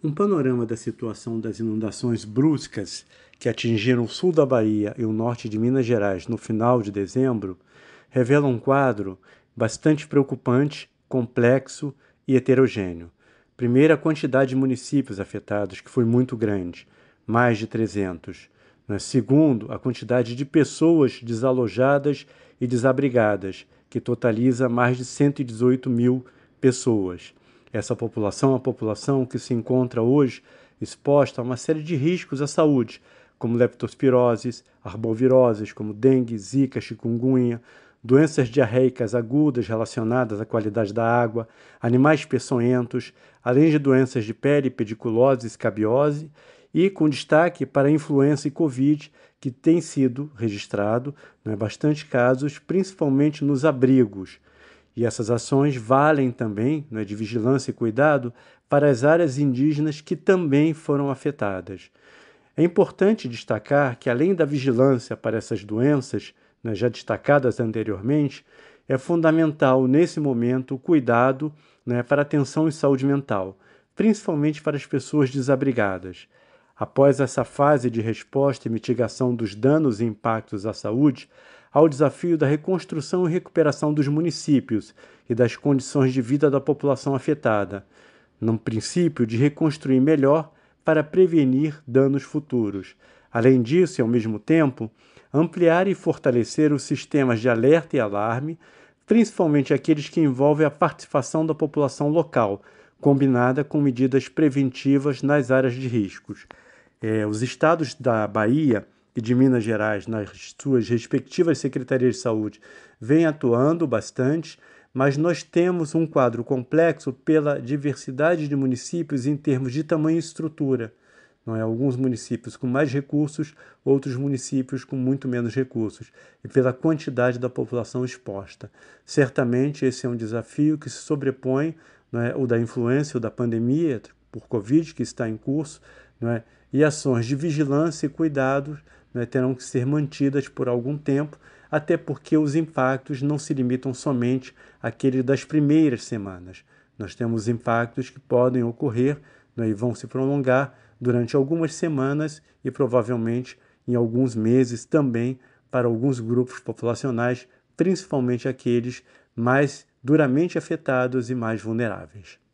Um panorama da situação das inundações bruscas que atingiram o sul da Bahia e o norte de Minas Gerais no final de dezembro revela um quadro bastante preocupante, complexo e heterogêneo. Primeiro, a quantidade de municípios afetados, que foi muito grande, mais de 300. Né? Segundo, a quantidade de pessoas desalojadas e desabrigadas, que totaliza mais de 118 mil pessoas. Essa população é uma população que se encontra hoje exposta a uma série de riscos à saúde, como leptospiroses, arboviroses, como dengue, zika, chikungunya, doenças diarreicas agudas relacionadas à qualidade da água, animais peçonhentos, além de doenças de pele, pediculose, escabiose e com destaque para a influenza e Covid, que tem sido registrado né, bastante casos, principalmente nos abrigos. E essas ações valem também, né, de vigilância e cuidado, para as áreas indígenas que também foram afetadas. É importante destacar que, além da vigilância para essas doenças, né, já destacadas anteriormente, é fundamental, nesse momento, o cuidado né, para atenção e saúde mental, principalmente para as pessoas desabrigadas. Após essa fase de resposta e mitigação dos danos e impactos à saúde, ao desafio da reconstrução e recuperação dos municípios e das condições de vida da população afetada, num princípio de reconstruir melhor para prevenir danos futuros. Além disso, e ao mesmo tempo, ampliar e fortalecer os sistemas de alerta e alarme, principalmente aqueles que envolvem a participação da população local, combinada com medidas preventivas nas áreas de riscos. É, os estados da Bahia e de Minas Gerais, nas suas respectivas secretarias de saúde, vem atuando bastante, mas nós temos um quadro complexo pela diversidade de municípios em termos de tamanho e estrutura. Não é? Alguns municípios com mais recursos, outros municípios com muito menos recursos, e pela quantidade da população exposta. Certamente esse é um desafio que se sobrepõe, não é? o da influência, ou da pandemia por Covid que está em curso, não é? e ações de vigilância e cuidados né, terão que ser mantidas por algum tempo, até porque os impactos não se limitam somente àqueles das primeiras semanas. Nós temos impactos que podem ocorrer né, e vão se prolongar durante algumas semanas e provavelmente em alguns meses também para alguns grupos populacionais, principalmente aqueles mais duramente afetados e mais vulneráveis.